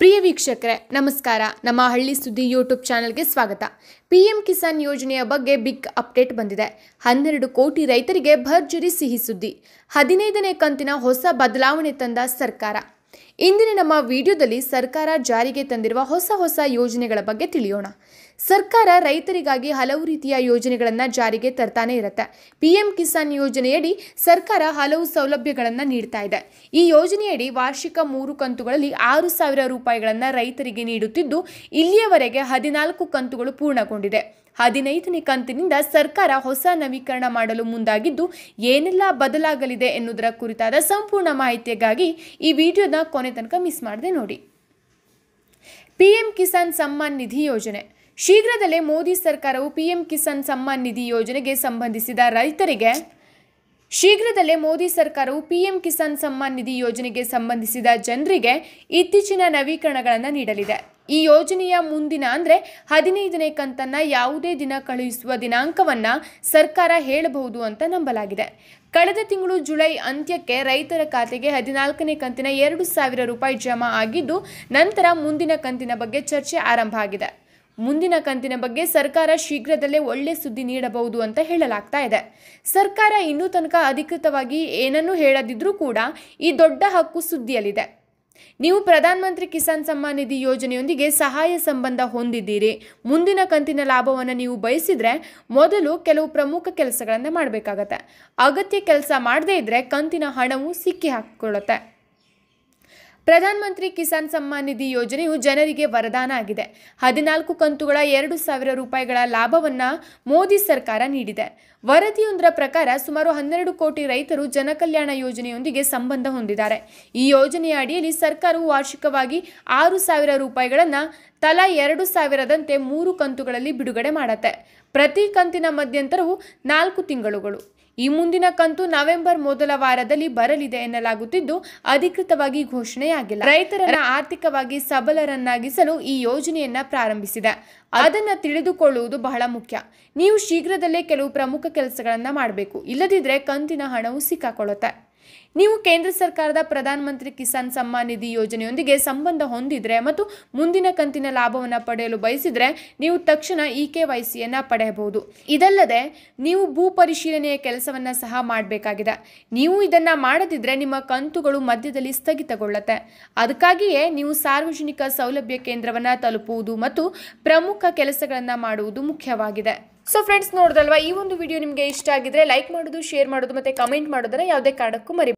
ಪ್ರಿಯ ವೀಕ್ಷಕರೇ ನಮಸ್ಕಾರ ನಮ್ಮ ಹಳ್ಳಿ ಸುದ್ದಿ ಯೂಟ್ಯೂಬ್ ಚಾನಲ್ಗೆ ಸ್ವಾಗತ ಪಿ ಎಂ ಕಿಸಾನ್ ಯೋಜನೆಯ ಬಗ್ಗೆ ಬಿಗ್ ಅಪ್ಡೇಟ್ ಬಂದಿದೆ ಹನ್ನೆರಡು ಕೋಟಿ ರೈತರಿಗೆ ಭರ್ಜರಿ ಸಿಹಿ ಸುದ್ದಿ ಹದಿನೈದನೇ ಕಂತಿನ ಹೊಸ ಬದಲಾವಣೆ ತಂದ ಸರ್ಕಾರ ಇಂದಿನ ನಮ್ಮ ವಿಡಿಯೋದಲ್ಲಿ ಸರ್ಕಾರ ಜಾರಿಗೆ ತಂದಿರುವ ಹೊಸ ಹೊಸ ಯೋಜನೆಗಳ ಬಗ್ಗೆ ತಿಳಿಯೋಣ ಸರ್ಕಾರ ರೈತರಿಗಾಗಿ ಹಲವು ರೀತಿಯ ಯೋಜನೆಗಳನ್ನು ಜಾರಿಗೆ ತರ್ತಾನೆ ಇರುತ್ತೆ ಪಿಎಂ ಕಿಸಾನ್ ಯೋಜನೆಯಡಿ ಸರ್ಕಾರ ಹಲವು ಸೌಲಭ್ಯಗಳನ್ನು ನೀಡ್ತಾ ಇದೆ ಈ ಯೋಜನೆಯಡಿ ವಾರ್ಷಿಕ ಮೂರು ಕಂತುಗಳಲ್ಲಿ ಆರು ಸಾವಿರ ರೂಪಾಯಿಗಳನ್ನು ರೈತರಿಗೆ ನೀಡುತ್ತಿದ್ದು ಇಲ್ಲಿಯವರೆಗೆ ಹದಿನಾಲ್ಕು ಕಂತುಗಳು ಪೂರ್ಣಗೊಂಡಿದೆ ಹದಿನೈದನೇ ಕಂತಿನಿಂದ ಸರ್ಕಾರ ಹೊಸ ನವೀಕರಣ ಮಾಡಲು ಮುಂದಾಗಿದ್ದು ಏನೆಲ್ಲ ಬದಲಾಗಲಿದೆ ಎನ್ನುವುದರ ಕುರಿತಾದ ಸಂಪೂರ್ಣ ಮಾಹಿತಿಗಾಗಿ ಈ ವಿಡಿಯೋನ ಕೊನೆ ತನಕ ಮಿಸ್ ಮಾಡದೆ ನೋಡಿ ಪಿ ಕಿಸಾನ್ ಸಮ್ಮಾನ್ ನಿಧಿ ಯೋಜನೆ ಶೀಘ್ರದಲ್ಲೇ ಮೋದಿ ಸರ್ಕಾರವು ಪಿ ಕಿಸಾನ್ ಸಮ್ಮಾನ್ ನಿಧಿ ಯೋಜನೆಗೆ ಸಂಬಂಧಿಸಿದ ರೈತರಿಗೆ ಶೀಘ್ರದಲ್ಲೇ ಮೋದಿ ಸರ್ಕಾರವು ಪಿಎಂ ಕಿಸಾನ್ ಸಮ್ಮಾನ್ ನಿಧಿ ಯೋಜನೆಗೆ ಸಂಬಂಧಿಸಿದ ಜನರಿಗೆ ಇತ್ತೀಚಿನ ನವೀಕರಣಗಳನ್ನು ನೀಡಲಿದೆ ಈ ಯೋಜನೆಯ ಮುಂದಿನ ಅಂದರೆ ಹದಿನೈದನೇ ಕಂತನ್ನು ಯಾವುದೇ ದಿನ ಕಳುಹಿಸುವ ದಿನಾಂಕವನ್ನು ಸರ್ಕಾರ ಹೇಳಬಹುದು ಅಂತ ನಂಬಲಾಗಿದೆ ಕಳೆದ ತಿಂಗಳು ಜುಲೈ ಅಂತ್ಯಕ್ಕೆ ರೈತರ ಖಾತೆಗೆ ಹದಿನಾಲ್ಕನೇ ಕಂತಿನ ಎರಡು ಸಾವಿರ ರೂಪಾಯಿ ಜಮಾ ಆಗಿದ್ದು ನಂತರ ಮುಂದಿನ ಕಂತಿನ ಬಗ್ಗೆ ಚರ್ಚೆ ಆರಂಭ ಆಗಿದೆ ಮುಂದಿನ ಕಂತಿನ ಬಗ್ಗೆ ಸರ್ಕಾರ ಶೀಘ್ರದಲ್ಲೇ ಒಳ್ಳೆ ಸುದ್ದಿ ನೀಡಬಹುದು ಅಂತ ಹೇಳಲಾಗ್ತಾ ಇದೆ ಸರ್ಕಾರ ಇನ್ನೂ ತನಕ ಅಧಿಕೃತವಾಗಿ ಏನನ್ನೂ ಹೇಳದಿದ್ರೂ ಕೂಡ ಈ ದೊಡ್ಡ ಹಕ್ಕು ಸುದ್ದಿಯಲ್ಲಿದೆ ನೀವು ಪ್ರಧಾನಮಂತ್ರಿ ಕಿಸಾನ್ ಸಮ್ಮಾನ್ ನಿಧಿ ಯೋಜನೆಯೊಂದಿಗೆ ಸಹಾಯ ಸಂಬಂಧ ಹೊಂದಿದ್ದೀರಿ ಮುಂದಿನ ಕಂತಿನ ಲಾಭವನ್ನು ನೀವು ಬಯಸಿದ್ರೆ ಮೊದಲು ಕೆಲವು ಪ್ರಮುಖ ಕೆಲಸಗಳನ್ನು ಮಾಡಬೇಕಾಗತ್ತೆ ಅಗತ್ಯ ಕೆಲಸ ಮಾಡದೇ ಇದ್ದರೆ ಕಂತಿನ ಹಣವು ಸಿಕ್ಕಿ ಹಾಕಿಕೊಳ್ಳುತ್ತೆ ಪ್ರಧಾನಮಂತ್ರಿ ಕಿಸಾನ್ ಸಮ್ಮಾನ್ ನಿಧಿ ಯೋಜನೆಯು ಜನರಿಗೆ ವರದಾನ ಆಗಿದೆ ಹದಿನಾಲ್ಕು ಕಂತುಗಳ ಎರಡು ಸಾವಿರ ರೂಪಾಯಿಗಳ ಲಾಭವನ್ನ ಮೋದಿ ಸರ್ಕಾರ ನೀಡಿದೆ ವರದಿಯೊಂದರ ಪ್ರಕಾರ ಸುಮಾರು ಹನ್ನೆರಡು ಕೋಟಿ ರೈತರು ಜನಕಲ್ಯಾಣ ಯೋಜನೆಯೊಂದಿಗೆ ಸಂಬಂಧ ಹೊಂದಿದ್ದಾರೆ ಈ ಯೋಜನೆಯ ಅಡಿಯಲ್ಲಿ ಸರ್ಕಾರವು ವಾರ್ಷಿಕವಾಗಿ ಆರು ಸಾವಿರ ರೂಪಾಯಿಗಳನ್ನು ತಲಾ ಎರಡು ಸಾವಿರದಂತೆ ಮೂರು ಕಂತುಗಳಲ್ಲಿ ಬಿಡುಗಡೆ ಮಾಡುತ್ತೆ ಪ್ರತಿ ಕಂತಿನ ಮಧ್ಯಂತರವು ನಾಲ್ಕು ತಿಂಗಳುಗಳು ಈ ಮುಂದಿನ ಕಂತು ನವೆಂಬರ್ ಮೊದಲ ವಾರದಲ್ಲಿ ಬರಲಿದೆ ಎನ್ನಲಾಗುತ್ತಿದ್ದು ಅಧಿಕೃತವಾಗಿ ಘೋಷಣೆಯಾಗಿಲ್ಲ ರೈತರನ್ನ ಆರ್ಥಿಕವಾಗಿ ಸಬಲರನ್ನಾಗಿಸಲು ಈ ಯೋಜನೆಯನ್ನ ಪ್ರಾರಂಭಿಸಿದೆ ಅದನ್ನ ತಿಳಿದುಕೊಳ್ಳುವುದು ಬಹಳ ಮುಖ್ಯ ನೀವು ಶೀಘ್ರದಲ್ಲೇ ಕೆಲವು ಪ್ರಮುಖ ಕೆಲಸಗಳನ್ನ ಮಾಡಬೇಕು ಇಲ್ಲದಿದ್ರೆ ಕಂತಿನ ಹಣವು ಸಿಕ್ಕಾಕೊಳ್ಳುತ್ತೆ ನೀವು ಕೇಂದ್ರ ಸರ್ಕಾರದ ಪ್ರಧಾನಮಂತ್ರಿ ಕಿಸಾನ್ ಸಮ್ಮಾನ್ ನಿಧಿ ಯೋಜನೆಯೊಂದಿಗೆ ಸಂಬಂಧ ಹೊಂದಿದ್ರೆ ಮತ್ತು ಮುಂದಿನ ಕಂತಿನ ಲಾಭವನ್ನು ಪಡೆಯಲು ಬಯಸಿದರೆ ನೀವು ತಕ್ಷಣ ಇ ಕೆ ವೈ ಸಿಯನ್ನು ಪಡೆಯಬಹುದು ಇದಲ್ಲದೆ ನೀವು ಭೂ ಪರಿಶೀಲನೆಯ ಕೆಲಸವನ್ನು ಸಹ ಮಾಡಬೇಕಾಗಿದೆ ನೀವು ಇದನ್ನು ಮಾಡದಿದ್ದರೆ ನಿಮ್ಮ ಕಂತುಗಳು ಮಧ್ಯದಲ್ಲಿ ಸ್ಥಗಿತಗೊಳ್ಳುತ್ತೆ ಅದಕ್ಕಾಗಿಯೇ ನೀವು ಸಾರ್ವಜನಿಕ ಸೌಲಭ್ಯ ಕೇಂದ್ರವನ್ನು ತಲುಪುವುದು ಮತ್ತು ಪ್ರಮುಖ ಕೆಲಸಗಳನ್ನು ಮಾಡುವುದು ಮುಖ್ಯವಾಗಿದೆ ಸೊ ಫ್ರೆಂಡ್ಸ್ ನೋಡಿದಲ್ವಾ ಈ ಒಂದು ವಿಡಿಯೋ ನಿಮಗೆ ಇಷ್ಟ ಆಗಿದ್ರೆ ಲೈಕ್ ಮಾಡೋದು ಶೇರ್ ಮಾಡೋದು ಮತ್ತೆ ಕಮೆಂಟ್ ಮಾಡೋದನ್ನು ಯಾವುದೇ ಕಾರಣಕ್ಕೂ ಮರಿ